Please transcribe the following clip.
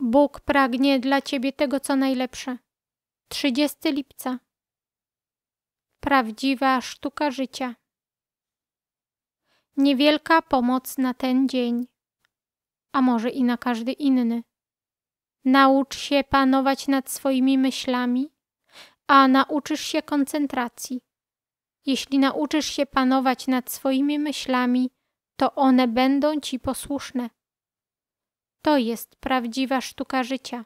Bóg pragnie dla Ciebie tego, co najlepsze. 30 lipca. Prawdziwa sztuka życia. Niewielka pomoc na ten dzień, a może i na każdy inny. Naucz się panować nad swoimi myślami, a nauczysz się koncentracji. Jeśli nauczysz się panować nad swoimi myślami, to one będą ci posłuszne. To jest prawdziwa sztuka życia.